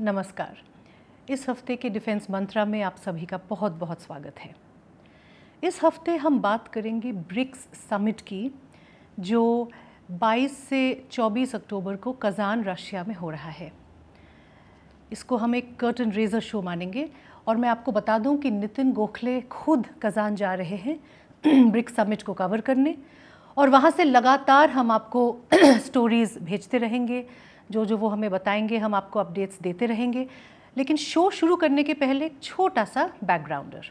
नमस्कार इस हफ्ते के डिफेंस मंत्रा में आप सभी का बहुत बहुत स्वागत है इस हफ्ते हम बात करेंगे ब्रिक्स समिट की जो 22 से 24 अक्टूबर को कज़ान रशिया में हो रहा है इसको हम एक कर्टन रेजर शो मानेंगे और मैं आपको बता दूं कि नितिन गोखले खुद कज़ान जा रहे हैं ब्रिक्स समिट को कवर करने और वहाँ से लगातार हम आपको स्टोरीज़ भेजते रहेंगे जो जो वो हमें बताएंगे हम आपको अपडेट्स देते रहेंगे लेकिन शो शुरू करने के पहले एक छोटा सा बैकग्राउंडर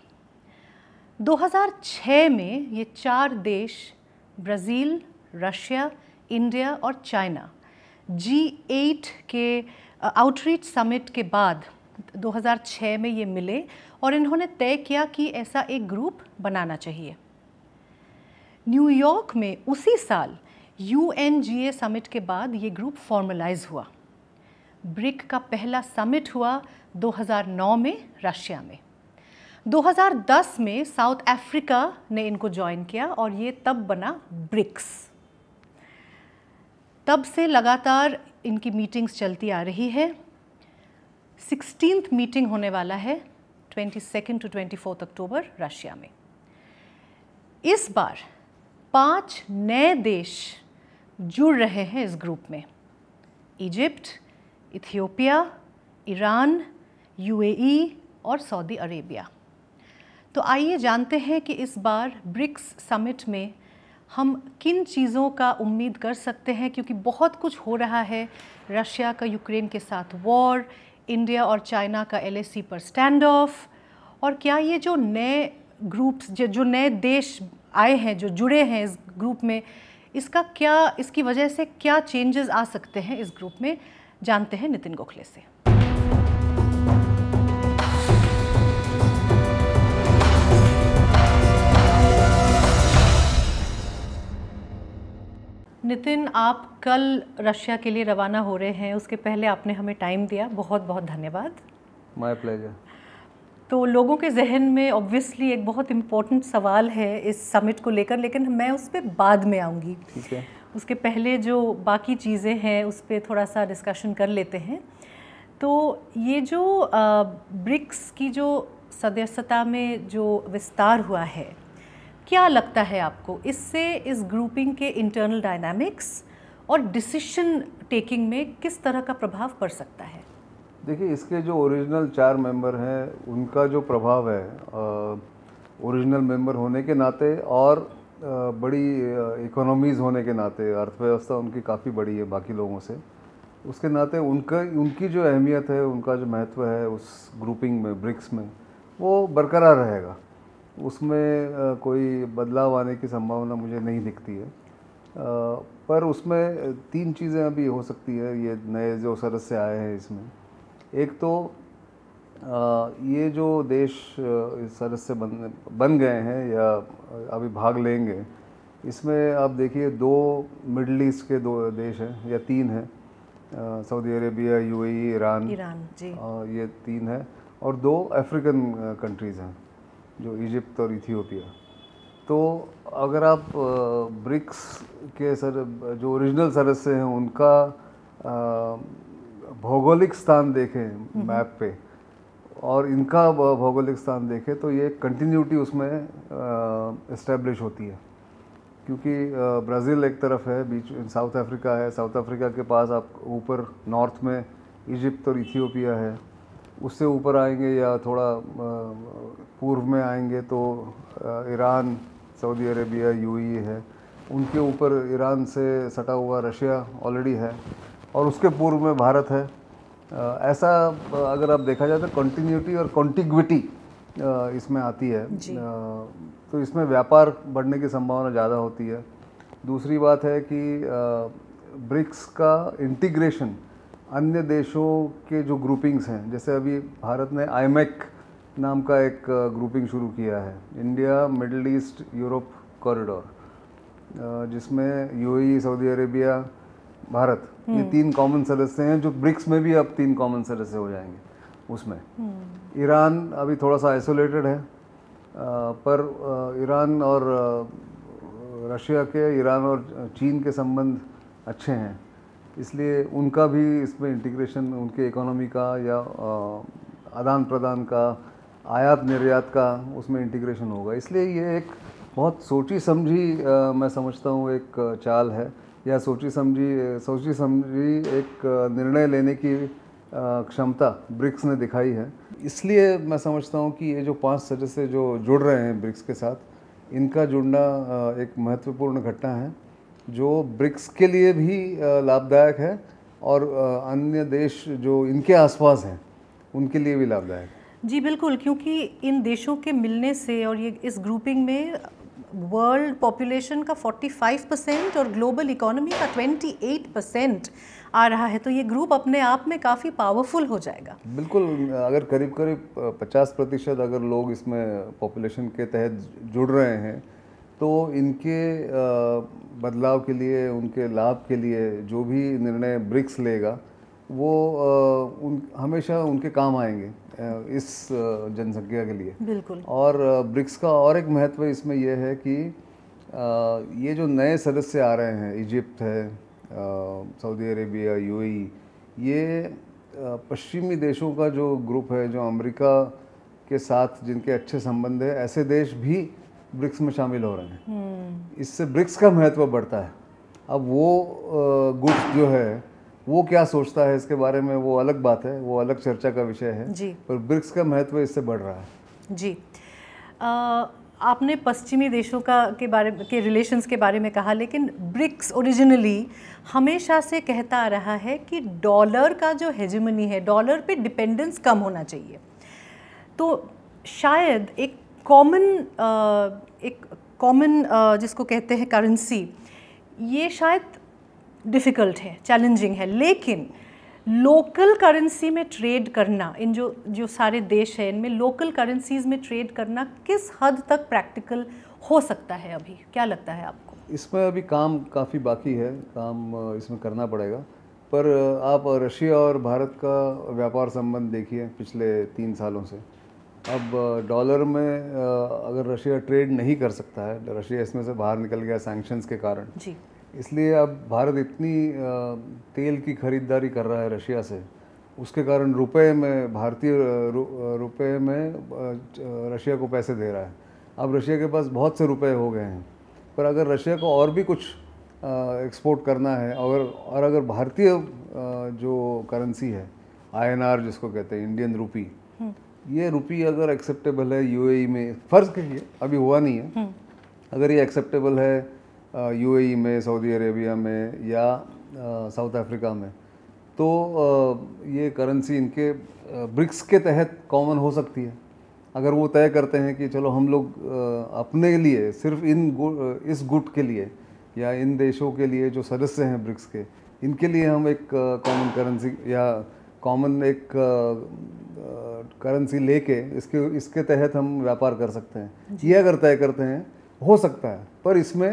2006 में ये चार देश ब्राज़ील रशिया इंडिया और चाइना जी एट के आउटरीच समिट के बाद 2006 में ये मिले और इन्होंने तय किया कि ऐसा एक ग्रुप बनाना चाहिए न्यूयॉर्क में उसी साल U N G A summit के बाद ये ग्रुप फॉर्मलाइज हुआ ब्रिक का पहला समिट हुआ 2009 में रशिया में 2010 में साउथ अफ्रीका ने इनको ज्वाइन किया और ये तब बना ब्रिक्स तब से लगातार इनकी मीटिंग्स चलती आ रही है सिक्सटीन मीटिंग होने वाला है twenty second to twenty fourth October Russia में इस बार पांच नए देश जुड़ रहे हैं इस ग्रुप में इजिप्ट इथियोपिया ईरान यूएई और सऊदी अरेबिया तो आइए जानते हैं कि इस बार ब्रिक्स समिट में हम किन चीज़ों का उम्मीद कर सकते हैं क्योंकि बहुत कुछ हो रहा है रशिया का यूक्रेन के साथ वॉर इंडिया और चाइना का एल पर स्टैंड ऑफ और क्या ये जो नए ग्रुप्स जो नए देश आए हैं जो जुड़े हैं इस ग्रुप में इसका क्या इसकी वजह से क्या चेंजेस आ सकते हैं इस ग्रुप में जानते हैं नितिन गोखले से नितिन आप कल रशिया के लिए रवाना हो रहे हैं उसके पहले आपने हमें टाइम दिया बहुत बहुत धन्यवाद माय प्लेजर तो लोगों के जहन में ऑब्वियसली एक बहुत इम्पोर्टेंट सवाल है इस समिट को लेकर लेकिन मैं उस पर बाद में आऊँगी उसके पहले जो बाकी चीज़ें हैं उस पर थोड़ा सा डिस्कशन कर लेते हैं तो ये जो ब्रिक्स की जो सदस्यता में जो विस्तार हुआ है क्या लगता है आपको इससे इस ग्रुपिंग के इंटरनल डायनामिक्स और डिसीशन टेकिंग में किस तरह का प्रभाव पड़ सकता है देखिए इसके जो ओरिजिनल चार मेंबर हैं उनका जो प्रभाव है ओरिजिनल मेंबर होने के नाते और बड़ी इकोनॉमीज़ होने के नाते अर्थव्यवस्था उनकी काफ़ी बड़ी है बाकी लोगों से उसके नाते उनका उनकी जो अहमियत है उनका जो महत्व है उस ग्रुपिंग में ब्रिक्स में वो बरकरार रहेगा उसमें कोई बदलाव आने की संभावना मुझे नहीं दिखती है पर उसमें तीन चीज़ें अभी हो सकती है ये नए जो सदस्य आए हैं इसमें एक तो ये जो देश इस बन बन गए हैं या अभी भाग लेंगे इसमें आप देखिए दो मिडल ईस्ट के दो देश हैं या तीन हैं Saudi Arabia UAE Iran Iran जी आ, ये तीन है और दो अफ्रीकन कंट्रीज़ हैं जो इजिप्ट और इथियोपिया तो अगर आप ब्रिक्स के सर जो ओरिजिनल सदस्य हैं उनका आ, भौगोलिक स्थान देखें हम्म हम्म। मैप पे और इनका भौगोलिक स्थान देखें तो ये कंटिन्यूटी उसमें इस्टेब्लिश होती है क्योंकि ब्राज़ील एक तरफ है बीच साउथ अफ्रीका है साउथ अफ्रीका के पास आप ऊपर नॉर्थ में इजिप्ट और इथियोपिया है उससे ऊपर आएंगे या थोड़ा पूर्व में आएंगे तो ईरान सऊदी अरेबिया यूएई है उनके ऊपर ईरान से सटा हुआ रशिया ऑलरेडी है और उसके पूर्व में भारत है ऐसा अगर आप देखा जाए तो कंटिन्यूटी और कॉन्टिग्विटी इसमें आती है तो इसमें व्यापार बढ़ने की संभावना ज़्यादा होती है दूसरी बात है कि ब्रिक्स का इंटीग्रेशन अन्य देशों के जो ग्रुपिंग्स हैं जैसे अभी भारत ने आई e नाम का एक ग्रुपिंग शुरू किया है India middle east Europe corridor जिसमें यूएई सऊदी अरेबिया भारत ये हम्म। तीन कॉमन सदस्य हैं जो ब्रिक्स में भी अब तीन कॉमन सदस्य हो जाएंगे उसमें हम्म। ईरान अभी थोड़ा सा आइसोलेटेड है पर ईरान और रशिया के ईरान और चीन के संबंध अच्छे हैं इसलिए उनका भी इसमें इंटीग्रेशन उनके इकोनॉमी का या आदान प्रदान का आयात निर्यात का उसमें इंटीग्रेशन होगा इसलिए ये एक बहुत सोची समझी मैं समझता हूँ एक चाल है या सोची समझी सोची समझी एक निर्णय लेने की क्षमता ब्रिक्स ने दिखाई है इसलिए मैं समझता हूँ कि ये जो पांच सदस्य जो जुड़ रहे हैं ब्रिक्स के साथ इनका जुड़ना एक महत्वपूर्ण घटना है जो ब्रिक्स के लिए भी लाभदायक है और अन्य देश जो इनके आसपास हैं उनके लिए भी लाभदायक है जी बिल्कुल क्योंकि इन देशों के मिलने से और ये इस ग्रुपिंग में वर्ल्ड पॉपुलेशन का 45 परसेंट और ग्लोबल इकोनॉमी का 28 परसेंट आ रहा है तो ये ग्रुप अपने आप में काफ़ी पावरफुल हो जाएगा बिल्कुल अगर करीब करीब 50 प्रतिशत अगर लोग इसमें पॉपुलेशन के तहत जुड़ रहे हैं तो इनके बदलाव के लिए उनके लाभ के लिए जो भी निर्णय ब्रिक्स लेगा वो उन हमेशा उनके काम आएंगे इस जनसंख्या के लिए बिल्कुल और ब्रिक्स का और एक महत्व इसमें यह है कि ये जो नए सदस्य आ रहे हैं इजिप्ट है सऊदी अरेबिया यूएई ये पश्चिमी देशों का जो ग्रुप है जो अमेरिका के साथ जिनके अच्छे संबंध है ऐसे देश भी ब्रिक्स में शामिल हो रहे हैं हम्म। इससे ब्रिक्स का महत्व बढ़ता है अब वो गुट जो है वो क्या सोचता है इसके बारे में वो अलग बात है वो अलग चर्चा का विषय है जी पर ब्रिक्स का महत्व इससे बढ़ रहा है जी आ, आपने पश्चिमी देशों का के बारे के रिलेशंस के बारे में कहा लेकिन ब्रिक्स ओरिजिनली हमेशा से कहता आ रहा है कि डॉलर का जो हेजमनी है डॉलर पे डिपेंडेंस कम होना चाहिए तो शायद एक कॉमन एक कॉमन जिसको कहते हैं करेंसी ये शायद डिफ़िकल्ट है चैलेंजिंग है लेकिन लोकल करेंसी में ट्रेड करना इन जो जो सारे देश हैं इनमें लोकल करेंसीज़ में ट्रेड करना किस हद तक प्रैक्टिकल हो सकता है अभी क्या लगता है आपको इसमें अभी काम काफ़ी बाकी है काम इसमें करना पड़ेगा पर आप रशिया और भारत का व्यापार संबंध देखिए पिछले तीन सालों से अब डॉलर में अगर रशिया ट्रेड नहीं कर सकता है रशिया इसमें से बाहर निकल गया सैंक्शंस के कारण जी इसलिए अब भारत इतनी तेल की खरीदारी कर रहा है रशिया से उसके कारण रुपए में भारतीय रुपए में रशिया को पैसे दे रहा है अब रशिया के पास बहुत से रुपए हो गए हैं पर अगर रशिया को और भी कुछ एक्सपोर्ट करना है और और अगर भारतीय जो करेंसी है आईएनआर जिसको कहते हैं इंडियन रुपी हम्म। ये रुपी अगर एक्सेप्टेबल है यूएई e में फ़र्ज़ कहिए अभी हुआ नहीं है हम्म। अगर ये एक्सेप्टेबल है यूएई में सऊदी अरेबिया में या साउथ अफ्रीका में तो ये करेंसी इनके ब्रिक्स के तहत कॉमन हो सकती है अगर वो तय करते हैं कि चलो हम लोग अपने लिए सिर्फ इन इस गुट के लिए या इन देशों के लिए जो सदस्य हैं ब्रिक्स के इनके लिए हम एक कॉमन करेंसी या कॉमन एक करेंसी लेके इसके इसके तहत हम व्यापार कर सकते हैं ये अगर तय करते हैं हो सकता है पर इसमें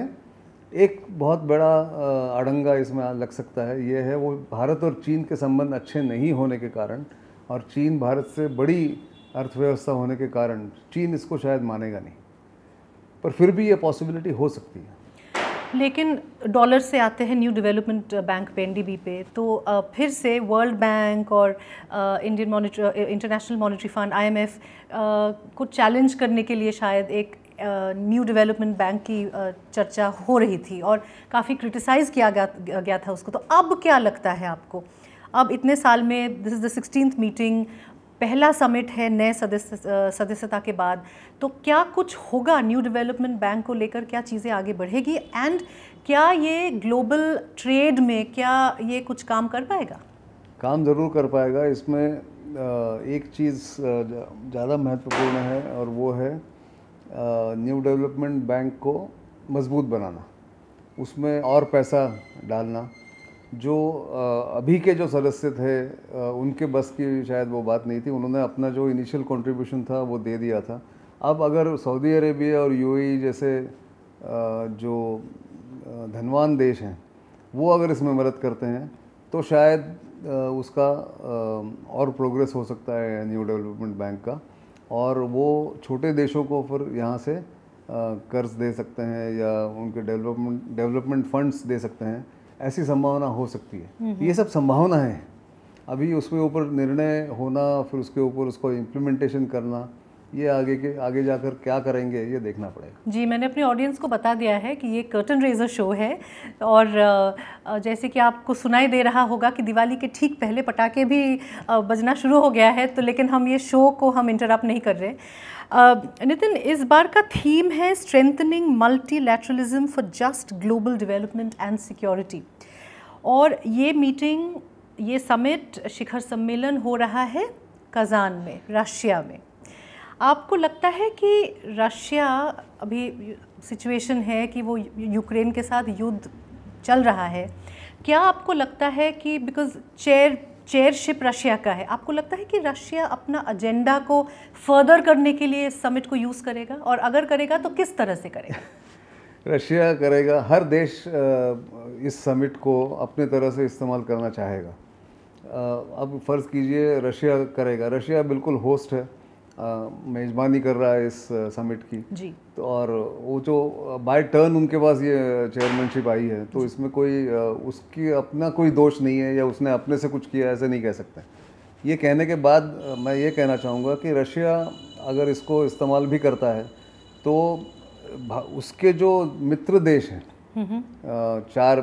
एक बहुत बड़ा अड़ंगा इसमें लग सकता है ये है वो भारत और चीन के संबंध अच्छे नहीं होने के कारण और चीन भारत से बड़ी अर्थव्यवस्था होने के कारण चीन इसको शायद मानेगा नहीं पर फिर भी ये पॉसिबिलिटी हो सकती है लेकिन डॉलर से आते हैं न्यू डेवलपमेंट बैंक पे एनडीबी पे तो फिर से वर्ल्ड बैंक और Indian monitor international monetary fund IMF को चैलेंज करने के लिए शायद एक न्यू डेवलपमेंट बैंक की चर्चा हो रही थी और काफ़ी क्रिटिसाइज़ किया गया गया था उसको तो अब क्या लगता है आपको अब इतने साल में this is the sixteen meeting पहला समिट है नए सदस्य सदस्यता के बाद तो क्या कुछ होगा न्यू डेवलपमेंट बैंक को लेकर क्या चीज़ें आगे बढ़ेगी एंड क्या ये ग्लोबल ट्रेड में क्या ये कुछ काम कर पाएगा काम ज़रूर कर पाएगा इसमें एक चीज़ ज़्यादा महत्वपूर्ण है और वो है न्यू डेवलपमेंट बैंक को मजबूत बनाना उसमें और पैसा डालना जो अभी के जो सदस्य थे उनके बस की शायद वो बात नहीं थी उन्होंने अपना जो इनिशियल कंट्रीब्यूशन था वो दे दिया था अब अगर सऊदी अरेबिया और यूएई e जैसे जो धनवान देश हैं वो अगर इसमें मदद करते हैं तो शायद उसका और प्रोग्रेस हो सकता है न्यू डेवलपमेंट बैंक का और वो छोटे देशों को फिर यहाँ से कर्ज दे सकते हैं या उनके डेवलपमेंट डेवलपमेंट फंड्स दे सकते हैं ऐसी संभावना हो सकती है हम्म, हम्म। ये सब संभावना है अभी उसके ऊपर निर्णय होना फिर उसके ऊपर उसको इम्प्लीमेंटेशन करना ये आगे के आगे जाकर क्या करेंगे ये देखना पड़ेगा जी मैंने अपने ऑडियंस को बता दिया है कि ये कर्टन रेजर शो है और जैसे कि आपको सुनाई दे रहा होगा कि दिवाली के ठीक पहले पटाखे भी बजना शुरू हो गया है तो लेकिन हम ये शो को हम इंटरप्ट नहीं कर रहे नितिन इस बार का थीम है strengthening multilateralism for just global development and security और ये मीटिंग ये समिट शिखर सम्मेलन हो रहा है कज़ान में रशिया में आपको लगता है कि रशिया अभी सिचुएशन है कि वो यूक्रेन के साथ युद्ध चल रहा है क्या आपको लगता है कि बिकॉज चेयर चेयरशिप रशिया का है आपको लगता है कि रशिया अपना एजेंडा को फर्दर करने के लिए इस समिट को यूज़ करेगा और अगर करेगा तो किस तरह से करेगा रशिया करेगा हर देश इस समिट को अपने तरह से इस्तेमाल करना चाहेगा अब फ़र्ज़ कीजिए रशिया करेगा रशिया बिल्कुल होस्ट है मेज़बानी कर रहा है इस समिट की जी तो और वो जो बाय टर्न उनके पास ये चेयरमैनशिप आई है तो इसमें कोई उसकी अपना कोई दोष नहीं है या उसने अपने से कुछ किया ऐसे नहीं कह सकते ये कहने के बाद मैं ये कहना चाहूँगा कि रशिया अगर इसको इस्तेमाल भी करता है तो उसके जो मित्र देश हैं हम्म, हम्म। चार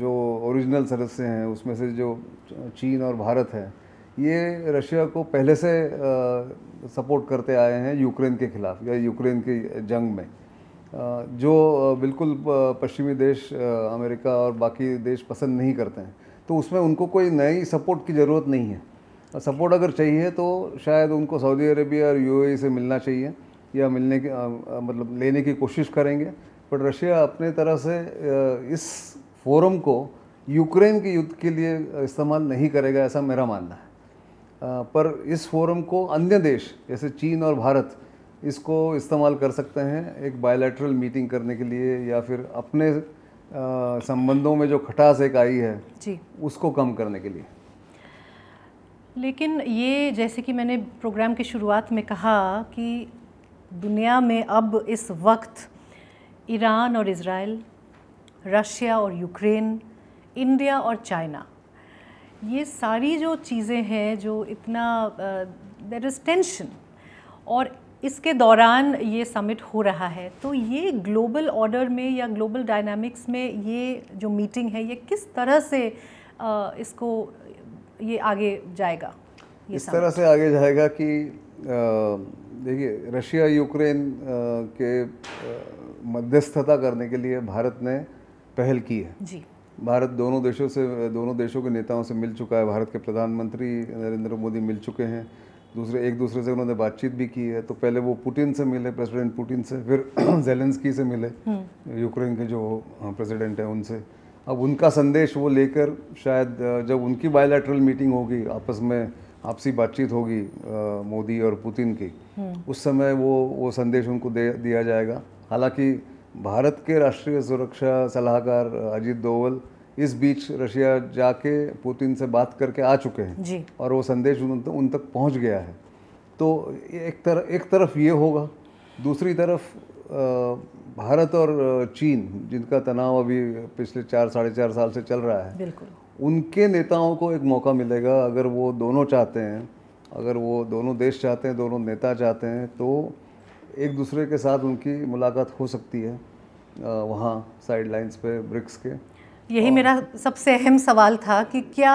जो ओरिजिनल सदस्य हैं उसमें से जो चीन और भारत है ये रशिया को पहले से आ, सपोर्ट करते आए हैं यूक्रेन के खिलाफ या यूक्रेन की जंग में आ, जो बिल्कुल पश्चिमी देश अमेरिका और बाकी देश पसंद नहीं करते हैं तो उसमें उनको कोई नई सपोर्ट की ज़रूरत नहीं है सपोर्ट अगर चाहिए तो शायद उनको सऊदी अरेबिया और यू से मिलना चाहिए या मिलने की मतलब लेने की कोशिश करेंगे बट रशिया अपने तरह से इस फोरम को यूक्रेन के युद्ध के लिए इस्तेमाल नहीं करेगा ऐसा मेरा मानना है पर इस फोरम को अन्य देश जैसे चीन और भारत इसको इस्तेमाल कर सकते हैं एक बायोलैटरल मीटिंग करने के लिए या फिर अपने संबंधों में जो खटास एक आई है जी उसको कम करने के लिए लेकिन ये जैसे कि मैंने प्रोग्राम की शुरुआत में कहा कि दुनिया में अब इस वक्त ईरान और इसराइल रशिया और यूक्रेन इंडिया और चाइना ये सारी जो चीज़ें हैं जो इतना देर इज़ टेंशन और इसके दौरान ये समिट हो रहा है तो ये ग्लोबल ऑर्डर में या ग्लोबल डायनामिक्स में ये जो मीटिंग है ये किस तरह से आ, इसको ये आगे जाएगा ये इस तरह से आगे जाएगा कि देखिए रशिया यूक्रेन के मध्यस्थता करने के लिए भारत ने पहल की है जी भारत दोनों देशों से दोनों देशों के नेताओं से मिल चुका है भारत के प्रधानमंत्री नरेंद्र मोदी मिल चुके हैं दूसरे एक दूसरे से उन्होंने बातचीत भी की है तो पहले वो पुतिन से मिले प्रेसिडेंट पुतिन से फिर जेलेंसकी से मिले हम्म। यूक्रेन के जो हाँ, प्रेसिडेंट हैं उनसे अब उनका संदेश वो लेकर शायद जब उनकी बायोलैटरल मीटिंग होगी आपस में आपसी बातचीत होगी मोदी और पुतिन की हम्म। उस समय वो वो संदेश उनको दे दिया जाएगा हालांकि भारत के राष्ट्रीय सुरक्षा सलाहकार अजीत दोवल इस बीच रशिया जाके पुतिन से बात करके आ चुके हैं जी। और वो संदेश उन, उन तक पहुंच गया है तो एक तरफ एक तरफ ये होगा दूसरी तरफ भारत और चीन जिनका तनाव अभी पिछले चार साढ़े चार साल से चल रहा है बिल्कुल उनके नेताओं को एक मौका मिलेगा अगर वो दोनों चाहते हैं अगर वो दोनों देश चाहते हैं दोनों नेता चाहते हैं तो एक दूसरे के साथ उनकी मुलाकात हो सकती है वहाँ साइड लाइन्स पे ब्रिक्स के यही मेरा सबसे अहम सवाल था कि क्या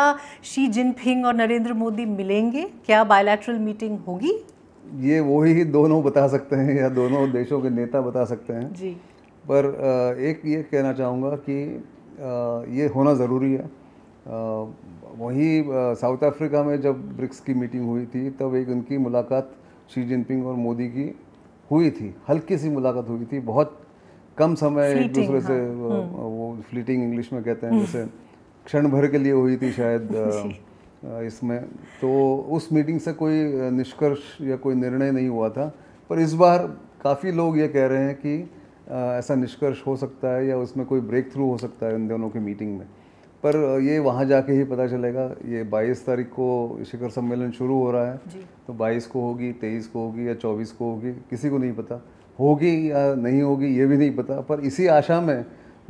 शी जिनपिंग और नरेंद्र मोदी मिलेंगे क्या बायलैटरल मीटिंग होगी ये वो ही दोनों बता सकते हैं या दोनों देशों के नेता बता सकते हैं जी पर एक ये कहना चाहूँगा कि ये होना ज़रूरी है वही साउथ अफ्रीका में जब ब्रिक्स की मीटिंग हुई थी तब एक उनकी मुलाकात शी जिनपिंग और मोदी की हुई थी हल्की सी मुलाकात हुई थी बहुत कम समय एक दूसरे से हाँ। वो फ्लीटिंग हम्म। इंग्लिश में कहते हैं हम्म। जैसे क्षण भर के लिए हुई थी शायद इसमें तो उस मीटिंग से कोई निष्कर्ष या कोई निर्णय नहीं हुआ था पर इस बार काफ़ी लोग ये कह रहे हैं कि ऐसा निष्कर्ष हो सकता है या उसमें कोई ब्रेक थ्रू हो सकता है इन दोनों की मीटिंग में पर ये वहाँ जाके ही पता चलेगा ये 22 तारीख को शिखर सम्मेलन शुरू हो रहा है तो 22 को होगी 23 को होगी या 24 को होगी किसी को नहीं पता होगी या नहीं होगी ये भी नहीं पता पर इसी आशा में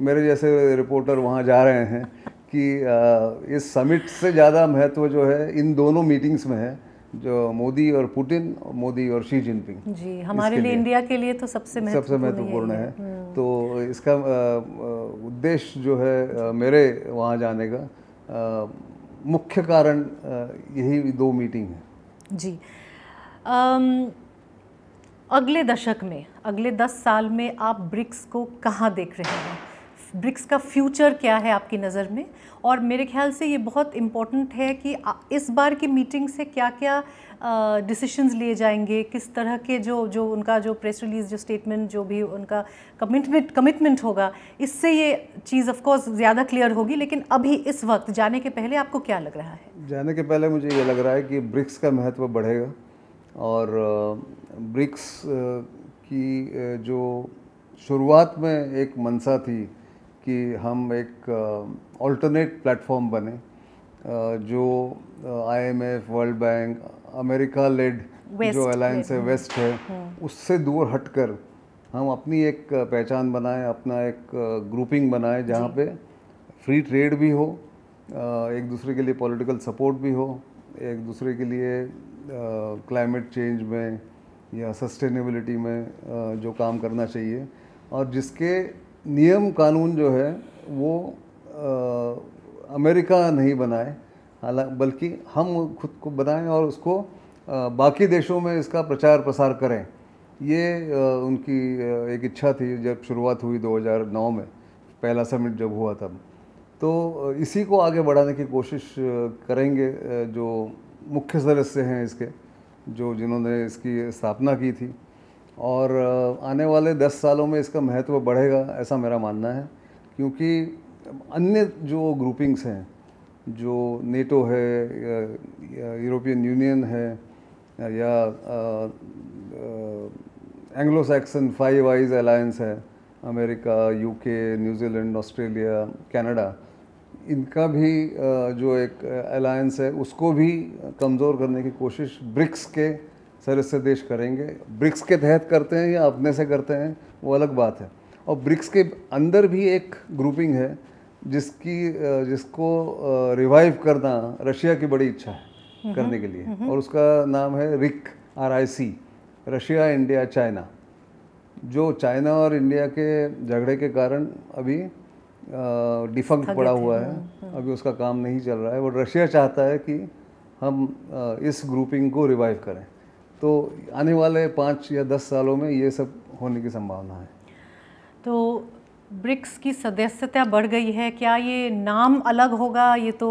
मेरे जैसे रिपोर्टर वहाँ जा रहे हैं कि इस समिट से ज़्यादा महत्व जो है इन दोनों मीटिंग्स में है जो मोदी और पुतिन मोदी और शी जिनपिंग जी हमारे लिए, लिए इंडिया के लिए तो सबसे सबसे महत्वपूर्ण है हम्म। तो इसका उद्देश्य जो है मेरे वहाँ जाने का मुख्य कारण यही दो मीटिंग है जी आम, अगले दशक में अगले दस साल में आप ब्रिक्स को कहाँ देख रहे हैं ब्रिक्स का फ्यूचर क्या है आपकी नज़र में और मेरे ख्याल से ये बहुत इम्पोर्टेंट है कि इस बार की मीटिंग से क्या क्या डिसीशंस लिए जाएंगे किस तरह के जो जो उनका जो प्रेस रिलीज़ जो स्टेटमेंट जो भी उनका कमिटमेंट कमिटमेंट होगा इससे ये चीज़ ऑफ कोर्स ज़्यादा क्लियर होगी लेकिन अभी इस वक्त जाने के पहले आपको क्या लग रहा है जाने के पहले मुझे ये लग रहा है कि ब्रिक्स का महत्व बढ़ेगा और ब्रिक्स की जो शुरुआत में एक मनसा थी कि हम एक ऑल्टरनेट प्लेटफॉर्म बने जो IMF world bank America led जो अलायंस है वेस्ट है हाँ। हाँ। उससे दूर हटकर हम अपनी एक पहचान बनाएं अपना एक ग्रुपिंग बनाएं जहाँ पे फ्री ट्रेड भी हो एक दूसरे के लिए पॉलिटिकल सपोर्ट भी हो एक दूसरे के लिए क्लाइमेट चेंज में या सस्टेनेबिलिटी में जो काम करना चाहिए और जिसके नियम कानून जो है वो आ, अमेरिका नहीं बनाए हालांकि बल्कि हम खुद को बनाएं और उसको आ, बाकी देशों में इसका प्रचार प्रसार करें ये आ, उनकी एक इच्छा थी जब शुरुआत हुई 2009 में पहला समिट जब हुआ तब तो इसी को आगे बढ़ाने की कोशिश करेंगे जो मुख्य सदस्य हैं इसके जो जिन्होंने इसकी स्थापना की थी और आने वाले दस सालों में इसका महत्व बढ़ेगा ऐसा मेरा मानना है क्योंकि अन्य जो ग्रुपिंग्स हैं जो नेटो है यूरोपियन यूनियन है या Anglo Saxon five eyes alliance है America UK New Zealand Australia Canada इनका भी जो एक अलायंस है उसको भी कमज़ोर करने की कोशिश ब्रिक्स के सदस्य देश करेंगे ब्रिक्स के तहत करते हैं या अपने से करते हैं वो अलग बात है और ब्रिक्स के अंदर भी एक ग्रुपिंग है जिसकी जिसको रिवाइव करना रशिया की बड़ी इच्छा है करने के लिए और उसका नाम है RIC R I C Russia India China जो चाइना और इंडिया के झगड़े के कारण अभी डिफंक्ट पड़ा हुआ है अभी उसका काम नहीं चल रहा है और रशिया चाहता है कि हम इस ग्रुपिंग को रिवाइव करें तो आने वाले पाँच या दस सालों में ये सब होने की संभावना है तो ब्रिक्स की सदस्यता बढ़ गई है क्या ये नाम अलग होगा ये तो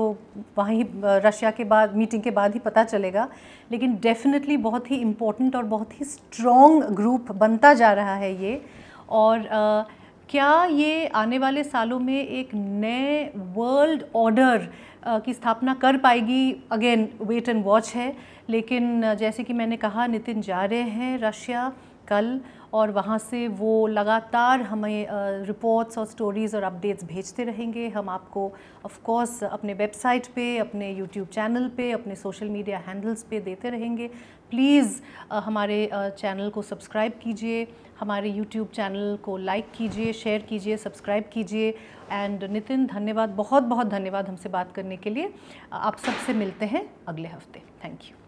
वहीं रशिया के बाद मीटिंग के बाद ही पता चलेगा लेकिन डेफिनेटली बहुत ही इम्पोर्टेंट और बहुत ही स्ट्रॉन्ग ग्रुप बनता जा रहा है ये और आ, क्या ये आने वाले सालों में एक नए वर्ल्ड ऑर्डर की स्थापना कर पाएगी अगेन वेट एंड वॉच है लेकिन जैसे कि मैंने कहा नितिन जा रहे हैं रशिया कल और वहाँ से वो लगातार हमें रिपोर्ट्स और स्टोरीज़ और अपडेट्स भेजते रहेंगे हम आपको ऑफ कोर्स अपने वेबसाइट पे अपने यूट्यूब चैनल पे अपने सोशल मीडिया हैंडल्स पे देते रहेंगे प्लीज़ हमारे चैनल को सब्सक्राइब कीजिए हमारे यूट्यूब चैनल को लाइक कीजिए शेयर कीजिए सब्सक्राइब कीजिए एंड नितिन धन्यवाद बहुत बहुत धन्यवाद हमसे बात करने के लिए आप सबसे मिलते हैं अगले हफ्ते थैंक यू